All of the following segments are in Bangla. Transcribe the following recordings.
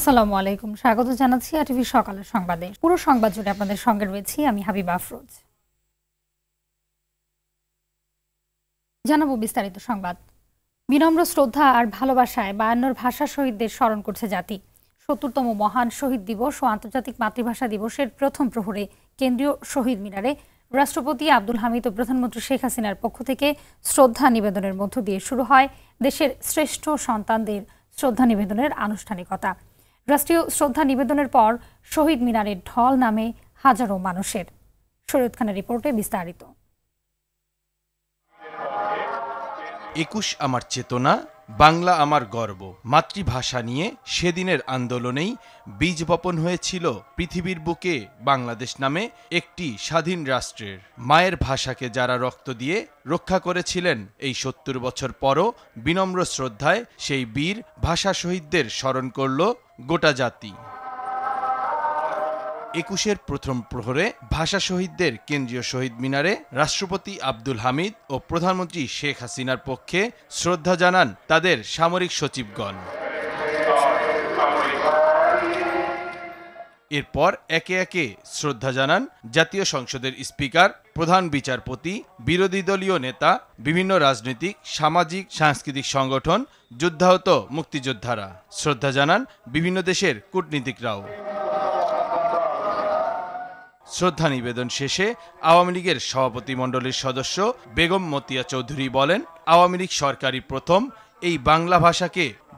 আসসালামু আলাইকুম স্বাগত জানাচ্ছি আটিভি সকালের সংবাদে পুরো সংবাদ জুড়ে আপনাদের সঙ্গে রয়েছি আমি হাবিব আফরোজ জানাবো বিস্তারিত সংবাদ বিনম্র শ্রদ্ধা আর ভালোবাসায় বায়ান্নর ভাষা শহীদদের স্মরণ করছে জাতি সত্তরতম মহান শহীদ দিবস ও আন্তর্জাতিক মাতৃভাষা দিবসের প্রথম প্রহরে কেন্দ্রীয় শহীদ মিনারে রাষ্ট্রপতি আব্দুল হামিদ ও প্রধানমন্ত্রী শেখ হাসিনার পক্ষ থেকে শ্রদ্ধা নিবেদনের মধ্য দিয়ে শুরু হয় দেশের শ্রেষ্ঠ সন্তানদের শ্রদ্ধা নিবেদনের আনুষ্ঠানিকতা রাষ্ট্রীয় শ্রদ্ধা নিবেদনের পর শহীদ মিনারের ঢল নামে হাজারো মানুষের শরীয়ত খানের রিপোর্টে বিস্তারিত একুশ আমার চেতনা বাংলা আমার গর্ব মাতৃভাষা নিয়ে সেদিনের আন্দোলনেই বীজ বপন হয়েছিল পৃথিবীর বুকে বাংলাদেশ নামে একটি স্বাধীন রাষ্ট্রের মায়ের ভাষাকে যারা রক্ত দিয়ে রক্ষা করেছিলেন এই সত্তর বছর পরও বিনম্র শ্রদ্ধায় সেই বীর ভাষা শহীদদের স্মরণ করল গোটা জাতি একুশের প্রথম প্রহরে ভাষা শহীদদের কেন্দ্রীয় শহীদ মিনারে রাষ্ট্রপতি আব্দুল হামিদ ও প্রধানমন্ত্রী শেখ হাসিনার পক্ষে শ্রদ্ধা জানান তাদের সামরিক সচিবগণ এরপর একে একে শ্রদ্ধা জানান জাতীয় সংসদের স্পিকার প্রধান বিচারপতি বিরোধী দলীয় নেতা বিভিন্ন রাজনৈতিক সামাজিক সাংস্কৃতিক সংগঠন যুদ্ধাহত মুক্তিযোদ্ধারা শ্রদ্ধা জানান বিভিন্ন দেশের কূটনীতিকরাও শ্রদ্ধা নিবেদন শেষে আওয়ামী লীগের সভাপতিমণ্ডলীর সদস্য বেগম মতিয়া চৌধুরী বলেন আওয়ামী লীগ সরকারই প্রথম এই বাংলা ভাষাকে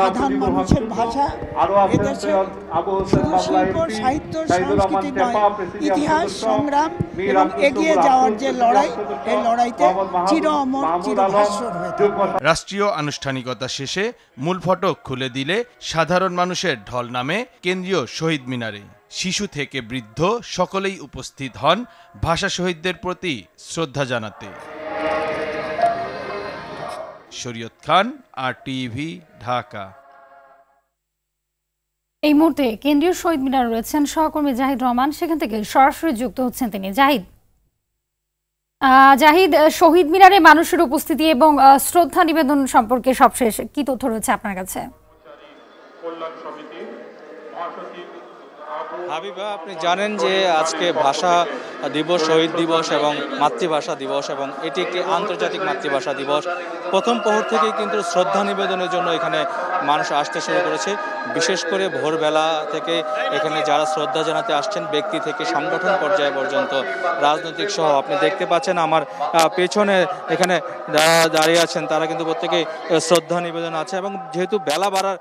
সাধারণ মানুষের ভাষা এদেশে শুধু শিল্প সাহিত্য সংস্কৃতি নয় ইতিহাস সংগ্রাম এবং এগিয়ে যাওয়ার যে লড়াই এই লড়াইতে চির অমর রাষ্ট্রীয় আনুষ্ঠানিকতা শেষে মূল ফটক খুলে দিলে সাধারণ মানুষের ঢল নামে কেন্দ্রীয় শহীদ মিনারে শিশু থেকে বৃদ্ধ সকলেই উপস্থিত হন ভাষা শহীদদের প্রতি শ্রদ্ধা জানাতে শরীয়ত খান আর টিভি ঢাকা এই মুহূর্তে কেন্দ্রীয় শহীদ মিনার রয়েছেন সহকর্মী জাহিদ রহমান সেখান থেকে সরাসরি যুক্ত হচ্ছেন তিনি জাহিদ জাহিদ শহীদ মিনারে মানুষের উপস্থিতি এবং শ্রদ্ধা নিবেদন সম্পর্কে সবশেষ কি তথ্য রয়েছে আপনার কাছে হাবিবা আপনি জানেন যে আজকে ভাষা দিবস শহীদ দিবস এবং মাতৃভাষা দিবস এবং এটি একটি আন্তর্জাতিক মাতৃভাষা দিবস প্রথম প্রহর থেকেই কিন্তু শ্রদ্ধা নিবেদনের জন্য এখানে মানুষ আসতে শুরু করেছে বিশেষ করে ভোরবেলা থেকে এখানে যারা শ্রদ্ধা জানাতে আসছেন ব্যক্তি থেকে সংগঠন পর্যায়ে পর্যন্ত রাজনৈতিক সহ আপনি দেখতে পাচ্ছেন আমার পেছনে এখানে দাঁড়িয়ে আছেন তারা কিন্তু প্রত্যেকেই শ্রদ্ধা নিবেদন আছে এবং যেহেতু বেলা বাড়ার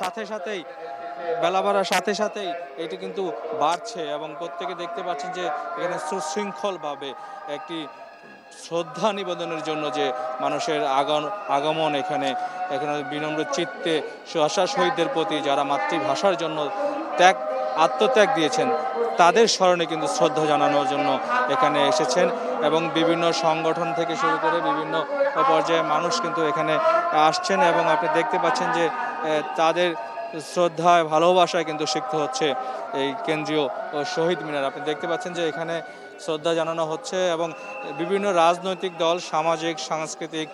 সাথে সাথেই বেলা বাড়ার সাথে সাথেই এটি কিন্তু বাড়ছে এবং প্রত্যেকে দেখতে পাচ্ছেন যে এখানে সুশৃঙ্খলভাবে একটি শ্রদ্ধা নিবেদনের জন্য যে মানুষের আগমন এখানে এখানে বিনম্র চিত্তে সহসা শহীদদের প্রতি যারা মাতৃভাষার জন্য ত্যাগ আত্মত্যাগ দিয়েছেন তাদের স্মরণে কিন্তু শ্রদ্ধা জানানোর জন্য এখানে এসেছেন এবং বিভিন্ন সংগঠন থেকে শুরু করে বিভিন্ন পর্যায়ে মানুষ কিন্তু এখানে আসছেন এবং আপনি দেখতে পাচ্ছেন যে তাদের শ্রদ্ধায় ভালোবাসায় কিন্তু শিখতে হচ্ছে এই কেন্দ্রীয় শহীদ মিনার আপনি দেখতে পাচ্ছেন যে এখানে শ্রদ্ধা জানানো হচ্ছে এবং বিভিন্ন রাজনৈতিক দল সামাজিক সাংস্কৃতিক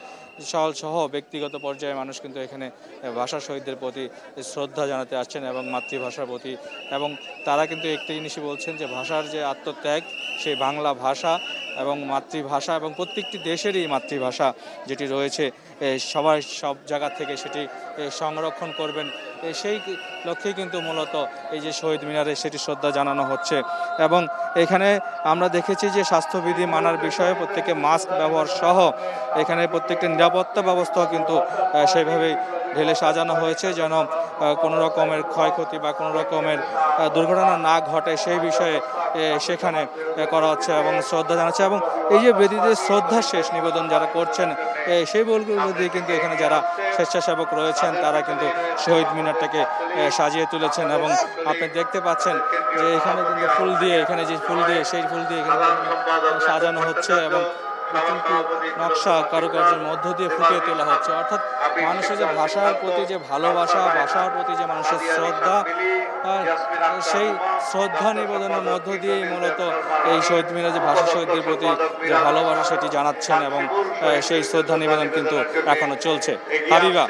সল সহ ব্যক্তিগত পর্যায়ে মানুষ কিন্তু এখানে ভাষা শহীদদের প্রতি শ্রদ্ধা জানাতে আসছেন এবং মাতৃভাষার প্রতি এবং তারা কিন্তু একটি জিনিসই বলছেন যে ভাষার যে আত্মত্যাগ সেই বাংলা ভাষা এবং মাতৃভাষা এবং প্রত্যেকটি দেশেরই মাতৃভাষা যেটি রয়েছে সবাই সব জায়গা থেকে সেটি সংরক্ষণ করবেন সেই লক্ষ্যে কিন্তু মূলত এই যে শহীদ মিনারে সেটি শ্রদ্ধা জানানো হচ্ছে এবং এখানে আমরা দেখেছি যে স্বাস্থ্যবিধি মানার বিষয়ে প্রত্যেকে মাস্ক ব্যবহার সহ এখানে প্রত্যেকটা নিরাপত্তা ব্যবস্থাও কিন্তু সেইভাবেই ঢেলে সাজানো হয়েছে যেন কোনো রকমের ক্ষয়ক্ষতি বা কোনো রকমের দুর্ঘটনা না ঘটে সেই বিষয়ে সেখানে করা হচ্ছে এবং শ্রদ্ধা জানাচ্ছে এবং এই যে বেদীদের শ্রদ্ধা শেষ নিবেদন যারা করছেন সেই বলগুলো দিয়ে কিন্তু এখানে যারা স্বেচ্ছাসেবক রয়েছেন তারা কিন্তু শহীদ মিনারটাকে সাজিয়ে তুলেছেন এবং আপনি দেখতে পাচ্ছেন যে এখানে কিন্তু ফুল দিয়ে এখানে যে ফুল দিয়ে সেই ফুল দিয়ে এখানে সাজানো হচ্ছে এবং কিন্তু নকশা কারুকার্যের মধ্য দিয়ে ফুটিয়ে তোলা হচ্ছে অর্থাৎ মানুষের যে ভাষার প্রতি যে ভালোবাসা ভাষার প্রতি যে মানুষের শ্রদ্ধা সেই শ্রদ্ধা নিবেদনের মধ্য দিয়ে মূলত এই শহীদ যে ভাষা শহীদদের প্রতি যে ভালোবাসা সেটি জানাচ্ছেন এবং সেই শ্রদ্ধা নিবেদন কিন্তু এখনো চলছে হাবিবা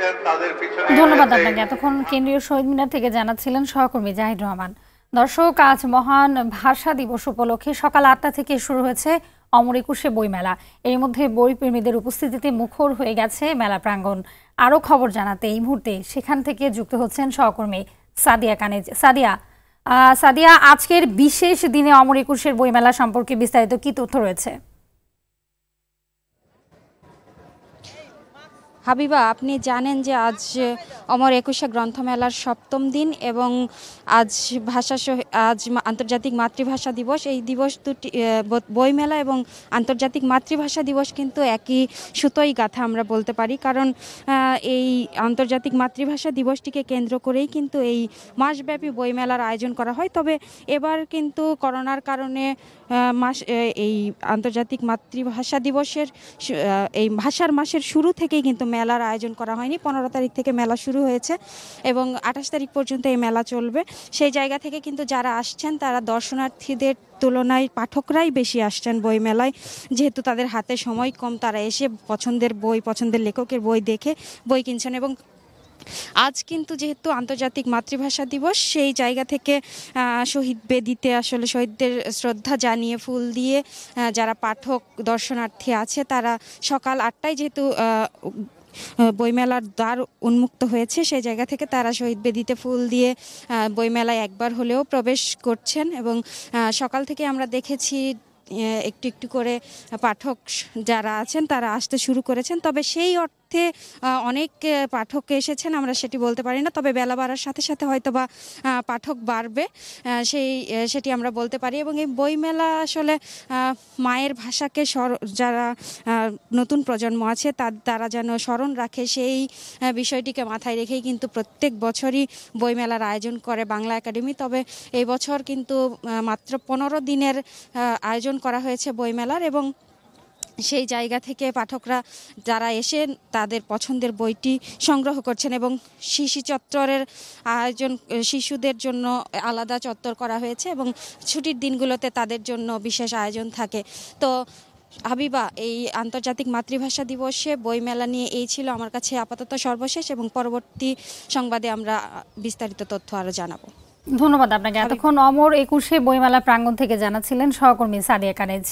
ধন্যবাদ আপনাকে এতক্ষণ কেন্দ্রীয় শহীদ মিনার থেকে জানাচ্ছিলেন সহকর্মী জাহিদ রহমান দর্শক আজ মহান ভাষা দিবস উপলক্ষে সকাল আটটা থেকে শুরু হয়েছে অমর একুশে বইমেলা এর মধ্যে বইপ্রেমীদের উপস্থিতিতে মুখর হয়ে গেছে মেলা প্রাঙ্গণ আরও খবর জানাতে এই মুহূর্তে সেখান থেকে যুক্ত হচ্ছেন সহকর্মী সাদিয়া কানেজ সাদিয়া সাদিয়া আজকের বিশেষ দিনে অমর একুশের বইমেলা সম্পর্কে বিস্তারিত কি তথ্য রয়েছে হাবিবা আপনি জানেন যে আজ অমর একুশে গ্রন্থমেলার সপ্তম দিন এবং আজ ভাষা আজ আন্তর্জাতিক মাতৃভাষা দিবস এই দিবস দুটি বইমেলা এবং আন্তর্জাতিক মাতৃভাষা দিবস কিন্তু একই সুতোই গাথা আমরা বলতে পারি কারণ এই আন্তর্জাতিক মাতৃভাষা দিবসটিকে কেন্দ্র করেই কিন্তু এই মাসব্যাপী বইমেলার আয়োজন করা হয় তবে এবার কিন্তু করোনার কারণে মাস এই আন্তর্জাতিক মাতৃভাষা দিবসের এই ভাষার মাসের শুরু থেকেই কিন্তু মেলার আয়োজন করা হয়নি পনেরো তারিখ থেকে মেলা শুরু শুরু হয়েছে এবং আঠাশ তারিখ পর্যন্ত এই মেলা চলবে সেই জায়গা থেকে কিন্তু যারা আসছেন তারা দর্শনার্থীদের তুলনায় পাঠকরাই বেশি আসছেন বই মেলায় যেহেতু তাদের হাতে সময় কম তারা এসে পছন্দের বই পছন্দের লেখকের বই দেখে বই কিনছেন এবং আজ কিন্তু যেহেতু আন্তর্জাতিক মাতৃভাষা দিবস সেই জায়গা থেকে শহীদ বেদিতে আসলে শহীদদের শ্রদ্ধা জানিয়ে ফুল দিয়ে যারা পাঠক দর্শনার্থী আছে তারা সকাল আটটায় যেহেতু বইমেলার দ্বার উন্মুক্ত হয়েছে সেই জায়গা থেকে তারা শহীদ বেদিতে ফুল দিয়ে বইমেলায় একবার হলেও প্রবেশ করছেন এবং সকাল থেকে আমরা দেখেছি একটু একটু করে পাঠক যারা আছেন তারা আসতে শুরু করেছেন তবে সেই অর্থ মধ্যে অনেক পাঠক এসেছেন আমরা সেটি বলতে পারি না তবে বেলা বাড়ার সাথে সাথে হয়তো বা পাঠক বাড়বে সেই সেটি আমরা বলতে পারি এবং এই বইমেলা আসলে মায়ের ভাষাকে যারা নতুন প্রজন্ম আছে তার তারা যেন স্মরণ রাখে সেই বিষয়টিকে মাথায় রেখেই কিন্তু প্রত্যেক বছরই বইমেলার আয়োজন করে বাংলা একাডেমি তবে এই বছর কিন্তু মাত্র পনেরো দিনের আয়োজন করা হয়েছে বইমেলার এবং সেই জায়গা থেকে পাঠকরা যারা এসে তাদের পছন্দের বইটি সংগ্রহ করছেন এবং শিশু চত্বরের আয়োজন শিশুদের জন্য আলাদা চত্বর করা হয়েছে এবং ছুটির দিনগুলোতে তাদের জন্য বিশেষ আয়োজন থাকে তো হাবিবা এই আন্তর্জাতিক মাতৃভাষা দিবসে বইমেলা নিয়ে এই ছিল আমার কাছে আপাতত সর্বশেষ এবং পরবর্তী সংবাদে আমরা বিস্তারিত তথ্য আরও জানাবো ধন্যবাদ আপনাকে এতক্ষণ অমর একুশে বইমেলা প্রাঙ্গণ থেকে জানাচ্ছিলেন সহকর্মী সাদিয়া কানেজ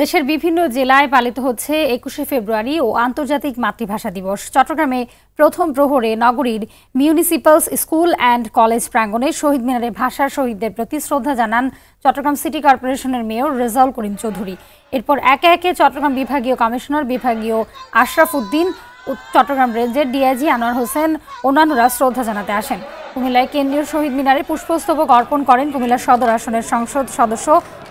দেশের বিভিন্ন জেলায় পালিত হচ্ছে একুশে ফেব্রুয়ারি ও আন্তর্জাতিক মাতৃভাষা দিবস চট্টগ্রামে প্রথম প্রহরে নগরীর মিউনিসিপ্যালস স্কুল অ্যান্ড কলেজ প্রাঙ্গণে শহীদ মিনারে ভাষার শহীদদের প্রতি শ্রদ্ধা জানান চট্টগ্রাম সিটি কর্পোরেশনের মেয়র রেজাউল করিম চৌধুরী এরপর একে একে চট্টগ্রাম বিভাগীয় কমিশনার বিভাগীয় আশরাফ উদ্দিন চট্টগ্রাম রেঞ্জের ডিআইজি আনোয়ার হোসেন অন্যান্যরা শ্রদ্ধা জানাতে আসেন কুমিল্লায় কেন্দ্রীয় শহীদ মিনারে পুষ্পস্তবক অর্পণ করেন কুমিল্লা সদর আসনের সংসদ সদস্য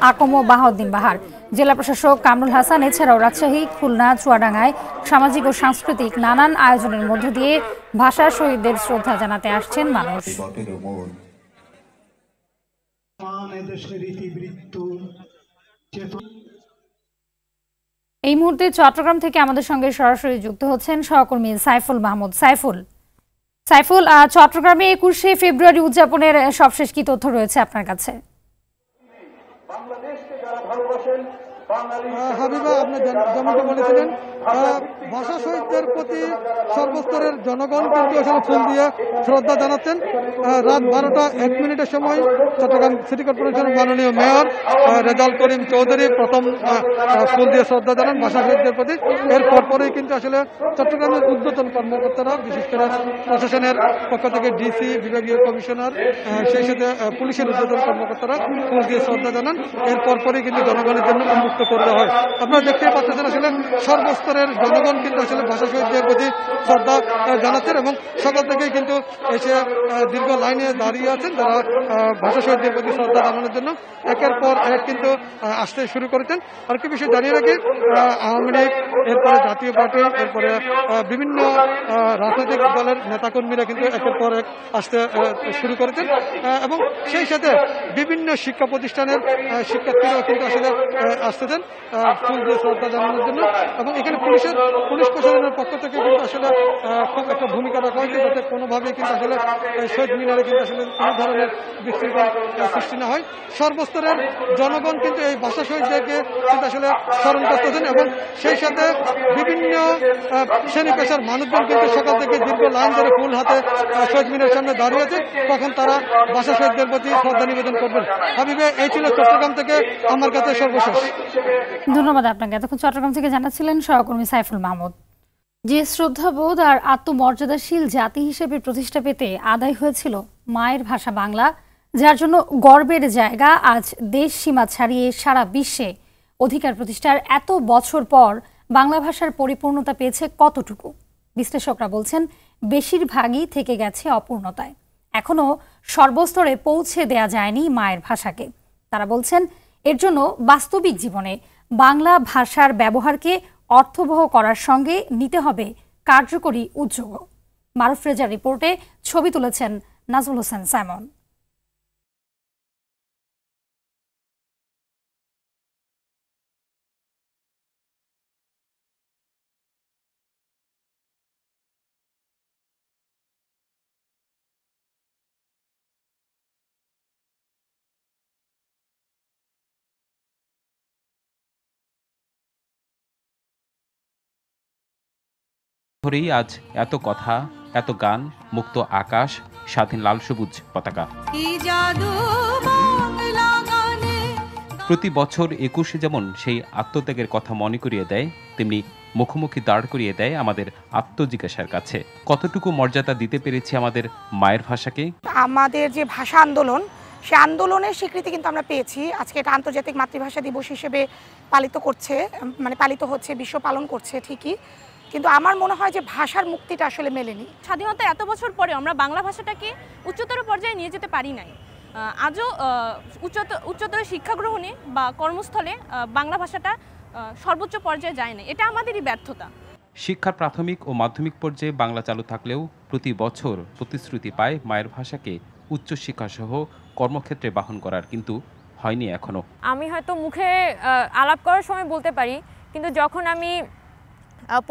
আকম বাহাউদ্দিন বাহার জেলা প্রশাসক কামরুল হাসান এছাড়াও রাজশাহী খুলনা চুয়াডাঙ্গায় সামাজিক ও সাংস্কৃতিক নানান আয়োজনের মধ্য দিয়ে ভাষা শহীদদের শ্রদ্ধা জানাতে আসছেন মানুষ এই মুহূর্তে চট্টগ্রাম থেকে আমাদের সঙ্গে সরাসরি যুক্ত হচ্ছেন সহকর্মী সাইফুল মাহমুদ সাইফুল সাইফুল চট্টগ্রামে একুশে ফেব্রুয়ারি উদযাপনের সবশেষ কি তথ্য রয়েছে আপনার কাছে হাবিবা আপনি যেমনটা বলেছিলেন ভাষা শহীদদের প্রতি সর্বস্তরের জনগণ কিন্তু মানে আসলে ফোন দিয়ে শ্রদ্ধা জানাচ্ছেন রাত বারোটা এক মিনিটের সময় চট্টগ্রাম সিটি কর্পোরেশনের মাননীয় মেয়র রেজাল করিম চৌধুরী প্রথম ফুল দিয়ে শ্রদ্ধা জানান ভাষা শহীদদের প্রতি এর পরপরই কিন্তু আসলে চট্টগ্রামের উদ্বোধন কর্মকর্তারা বিশেষ করে প্রশাসনের পক্ষ থেকে ডিসি বিভাগীয় কমিশনার সেই সাথে পুলিশের উদ্বোধন কর্মকর্তারা ফুল দিয়ে শ্রদ্ধা জানান এর পরপরই কিন্তু জনগণের জন্য উন্মুক্ত দেওয়া হয় আপনারা দেখতে পাচ্ছেন আসলে সর্বস্তরের জনগণ কিন্তু আসলে ভাষা শহীদদের প্রতি শ্রদ্ধা জানাচ্ছেন এবং সকাল থেকেই কিন্তু এসে দীর্ঘ লাইনে দাঁড়িয়ে আছেন তারা ভাষা শহীদদের প্রতি শ্রদ্ধা জানানোর জন্য একের পর এক কিন্তু আসতে শুরু করেছেন আর কি বিষয় জানিয়ে রাখি আওয়ামী লীগ এরপরে জাতীয় পার্টি এরপরে বিভিন্ন রাজনৈতিক দলের নেতাকর্মীরা কিন্তু একের পর এক আসতে শুরু করেছেন এবং সেই সাথে বিভিন্ন শিক্ষা প্রতিষ্ঠানের শিক্ষার্থীরাও কিন্তু আসলে আসতে প্রয়োজন ফুল দিয়ে শ্রদ্ধা জানানোর জন্য এবং এখানে পুলিশের পুলিশ প্রশাসনের পক্ষ থেকে কিন্তু আসলে খুব একটা ভূমিকা রাখা হয়েছে যাতে কোনোভাবেই কিন্তু আসলে শহীদ মিনারে কিন্তু আসলে কোনো ধরনের বিশৃঙ্খলা সৃষ্টি না হয় সর্বস্তরের জনগণ কিন্তু এই ভাষা শহীদদেরকে কিন্তু আসলে স্মরণ করতে দেন এবং সেই সাথে বিভিন্ন শ্রেণী পেশার মানুষজন কিন্তু সকাল থেকে দীর্ঘ লাইন ধরে ফুল হাতে শহীদ মিনারের সামনে দাঁড়িয়েছে তখন তারা ভাষা শহীদদের প্রতি শ্রদ্ধা নিবেদন করবেন হাবিবে এই ছিল চট্টগ্রাম থেকে আমার কাছে সর্বশেষ ধন্যবাদ আপনাকে এতক্ষণ চট্টগ্রাম থেকে জানাচ্ছিলেন সহকর্মী সাইফুল মাহমুদ যে শ্রদ্ধাবোধ আর আত্মমর্যাদাশীল জাতি হিসেবে প্রতিষ্ঠা পেতে আদায় হয়েছিল মায়ের ভাষা বাংলা যার জন্য গর্বের জায়গা আজ দেশ সীমা ছাড়িয়ে সারা বিশ্বে অধিকার প্রতিষ্ঠার এত বছর পর বাংলা ভাষার পরিপূর্ণতা পেয়েছে কতটুকু বিশ্লেষকরা বলছেন বেশিরভাগই থেকে গেছে অপূর্ণতায় এখনও সর্বস্তরে পৌঁছে দেয়া যায়নি মায়ের ভাষাকে তারা বলছেন এর জন্য বাস্তবিক জীবনে বাংলা ভাষার ব্যবহারকে অর্থবহ করার সঙ্গে নিতে হবে কার্যকরী উদ্যোগ মারুফ রেজার রিপোর্টে ছবি তুলেছেন নাজুল হোসেন স্যামন করেই আজ এত কথা এত গান মুক্ত আকাশ স্বাধীন লাল সবুজ পতাকা প্রতি বছর একুশে যেমন সেই আত্মত্যাগের কথা মনে করিয়ে দেয় তেমনি মুখোমুখি দাঁড় করিয়ে দেয় আমাদের আত্মজিজ্ঞাসার কাছে কতটুকু মর্যাদা দিতে পেরেছি আমাদের মায়ের ভাষাকে আমাদের যে ভাষা আন্দোলন সে আন্দোলনের স্বীকৃতি কিন্তু আমরা পেয়েছি আজকে এটা আন্তর্জাতিক মাতৃভাষা দিবস হিসেবে পালিত করছে মানে পালিত হচ্ছে বিশ্ব পালন করছে ঠিকই কিন্তু আমার মনে হয় যে ভাষার মুক্তিটা আসলে মেলেনি স্বাধীনতা এত বছর পরে আমরা বাংলা ভাষাটাকে উচ্চতর পর্যায়ে নিয়ে যেতে পারি নাই আজও উচ্চতর উচ্চতর শিক্ষা গ্রহণে বা কর্মস্থলে বাংলা ভাষাটা সর্বোচ্চ পর্যায়ে যায় না এটা আমাদেরই ব্যর্থতা শিক্ষার প্রাথমিক ও মাধ্যমিক পর্যায়ে বাংলা চালু থাকলেও প্রতি বছর প্রতিশ্রুতি পায় মায়ের ভাষাকে উচ্চশিক্ষাসহ কর্মক্ষেত্রে বাহন করার কিন্তু হয়নি এখনও আমি হয়তো মুখে আলাপ করার সময় বলতে পারি কিন্তু যখন আমি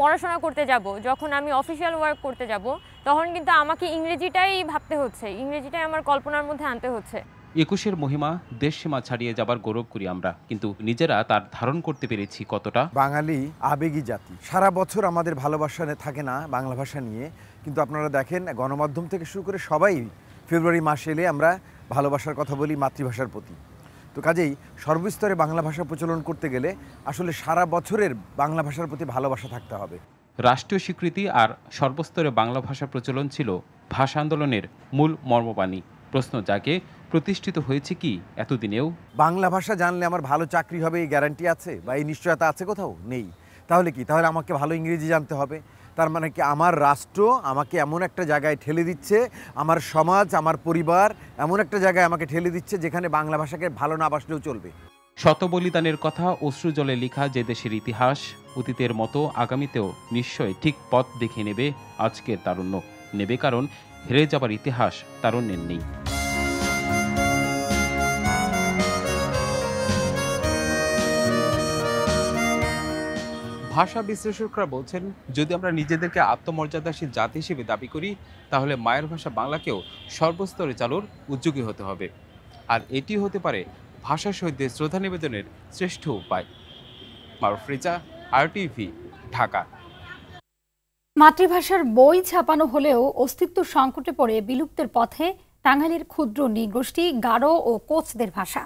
পড়াশোনা করতে যাব যখন আমি অফিসিয়াল ওয়ার্ক করতে যাব তখন কিন্তু আমাকে ইংরেজিটাই ভাবতে হচ্ছে ইংরেজিটাই আমার কল্পনার মধ্যে আনতে হচ্ছে একুশের মহিমা দেশসীমা ছাড়িয়ে যাবার গৌরব করি আমরা কিন্তু নিজেরা তার ধারণ করতে পেরেছি কতটা বাঙালি আবেগী জাতি সারা বছর আমাদের ভালোবাসা থাকে না বাংলা ভাষা নিয়ে কিন্তু আপনারা দেখেন গণমাধ্যম থেকে শুরু করে সবাই ফেব্রুয়ারি মাস এলে আমরা ভালোবাসার কথা বলি মাতৃভাষার প্রতি তো কাজেই সর্বস্তরে বাংলা ভাষা প্রচলন করতে গেলে আসলে সারা বছরের বাংলা ভাষার প্রতি ভালোবাসা থাকতে হবে রাষ্ট্রীয় স্বীকৃতি আর সর্বস্তরে বাংলা ভাষা প্রচলন ছিল ভাষা আন্দোলনের মূল মর্মবাণী প্রশ্ন যাকে প্রতিষ্ঠিত হয়েছে কি এতদিনেও বাংলা ভাষা জানলে আমার ভালো চাকরি হবে এই গ্যারান্টি আছে বা এই নিশ্চয়তা আছে কোথাও নেই তাহলে কি তাহলে আমাকে ভালো ইংরেজি জানতে হবে তার মানে কি আমার রাষ্ট্র আমাকে এমন একটা জায়গায় ঠেলে দিচ্ছে আমার সমাজ আমার পরিবার এমন একটা জায়গায় আমাকে ঠেলে দিচ্ছে যেখানে বাংলা ভাষাকে ভালো না বাসলেও চলবে শত বলিদানের কথা অশ্রুজলে লেখা যে দেশের ইতিহাস অতীতের মতো আগামীতেও নিশ্চয় ঠিক পথ দেখে নেবে আজকের তারুণ্য নেবে কারণ হেরে যাবার ইতিহাস তারুণ্যের নেই ভাষা বিশ্লেষকরা বলছেন যদি আমরা নিজেদেরকে আত্মমর্যাদাশীল জাতি হিসেবে দাবি করি তাহলে মায়ের ভাষা বাংলাকেও সর্বস্তরে চালুর উদ্যোগী হতে হবে আর এটি হতে পারে ভাষা শহীদদের শ্রদ্ধা নিবেদনের শ্রেষ্ঠ উপায় মারফ্রিজা রেজা আরটিভি ঢাকা মাতৃভাষার বই ছাপানো হলেও অস্তিত্ব সংকটে পড়ে বিলুপ্তের পথে টাঙ্গাইলের ক্ষুদ্র নিগোষ্ঠী গারো ও কোচদের ভাষা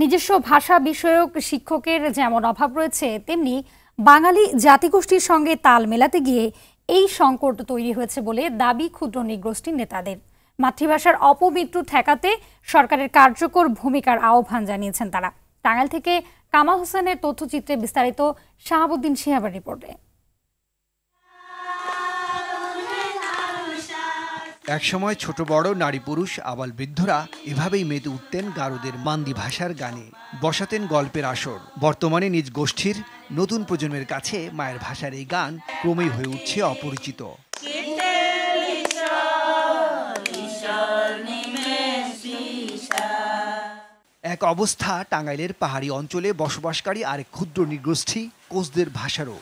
নিজস্ব ভাষা বিষয়ক শিক্ষকের যেমন অভাব রয়েছে তেমনি বাঙালি জাতিগোষ্ঠীর সঙ্গে তাল মেলাতে গিয়ে এই সংকট তৈরি হয়েছে বলে দাবি ক্ষুদ্র নিগোষ্ঠীর নেতাদের মাতৃভাষার অপমৃত্যু ঠেকাতে সরকারের কার্যকর ভূমিকার আহ্বান জানিয়েছেন তারা টাঙ্গাইল থেকে কামাল হোসেনের তথ্যচিত্রে বিস্তারিত শাহাবুদ্দিন সিহাবার রিপোর্টে একসময় ছোট বড় নারী পুরুষ আবাল বৃদ্ধরা এভাবেই মেতে উঠতেন গারুদের মান্দি ভাষার গানে বসাতেন গল্পের আসর বর্তমানে নিজ গোষ্ঠীর নতুন প্রজন্মের কাছে মায়ের ভাষার এই গান ক্রমেই হয়ে উঠছে অপরিচিত এক অবস্থা টাঙ্গাইলের পাহাড়ি অঞ্চলে বসবাসকারী আরেক ক্ষুদ্র নিগোষ্ঠী কোচদের ভাষারও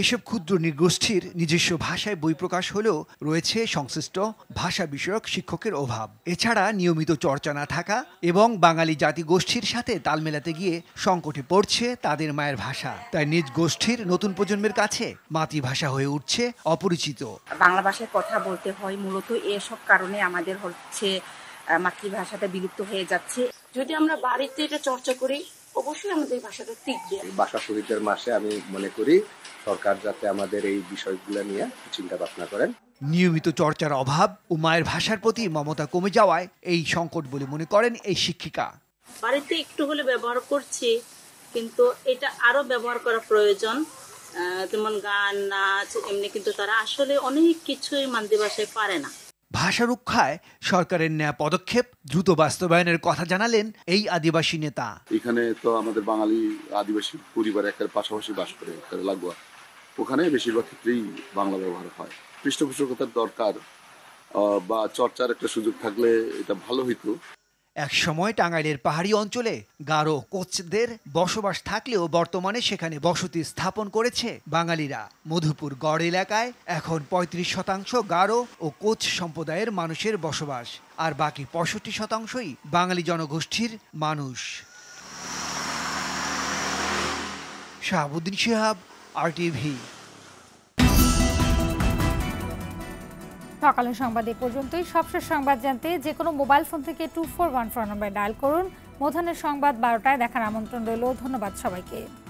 এসব ক্ষুদ্র নৃগোষ্ঠীর নিজস্ব ভাষায় বই প্রকাশ হলেও রয়েছে সংশ্লিষ্ট ভাষা বিষয়ক শিক্ষকের অভাব এছাড়া নিয়মিত চর্চা না থাকা এবং বাঙালি জাতি গোষ্ঠীর সাথে তাল মেলাতে গিয়ে সংকটে পড়ছে তাদের মায়ের ভাষা তাই নিজ গোষ্ঠীর নতুন প্রজন্মের কাছে মাতৃভাষা হয়ে উঠছে অপরিচিত বাংলা ভাষায় কথা বলতে হয় মূলত এসব কারণে আমাদের হচ্ছে মাতৃভাষাটা বিলুপ্ত হয়ে যাচ্ছে যদি আমরা বাড়িতে এটা চর্চা করি অবশ্যই আমাদের এই ভাষাটা টিকবে ভাষা শহীদদের মাসে আমি মনে করি সরকার যাতে আমাদের এই বিষয়গুলো নিয়ে চিন্তা ভাবনা করেন নিয়মিত চর্চার অভাব ও মায়ের ভাষার প্রতি মমতা কমে যাওয়ায় এই সংকট বলে মনে করেন এই শিক্ষিকা বাড়িতে একটু হলে ব্যবহার করছি কিন্তু এটা আরো ব্যবহার করা প্রয়োজন যেমন গান নাচ এমনি কিন্তু তারা আসলে অনেক কিছুই মান্দি ভাষায় পারে না ভাষা রক্ষায় সরকারের নেয়া পদক্ষেপ দ্রুত বাস্তবায়নের কথা জানালেন এই আদিবাসী নেতা এখানে তো আমাদের বাঙালি আদিবাসী পরিবার একের পাশাপাশি বাস করে লাগোয়া ওখানে বেশিরভাগ ক্ষেত্রেই বাংলা ব্যবহার হয় পৃষ্ঠপোষকতার দরকার বা চর্চার একটা সুযোগ থাকলে এটা ভালো হইতো এক সময় টাঙ্গাইলের পাহাড়ি অঞ্চলে গারো কোচদের বসবাস থাকলেও বর্তমানে সেখানে বসতি স্থাপন করেছে বাঙালিরা মধুপুর গড় এলাকায় এখন ৩৫ শতাংশ গারো ও কোচ সম্প্রদায়ের মানুষের বসবাস আর বাকি পঁয়ষট্টি শতাংশই বাঙালি জনগোষ্ঠীর মানুষ শাহাবুদ্দিন শিহাব আর টিভি সকালের সংবাদ এ পর্যন্তই সবশেষ সংবাদ জানতে যে কোনো মোবাইল ফোন থেকে টু ফোর ওয়ান ফোর নম্বরে ডায়াল করুন মোধনের সংবাদ বারোটায় দেখার আমন্ত্রণ রইল ধন্যবাদ সবাইকে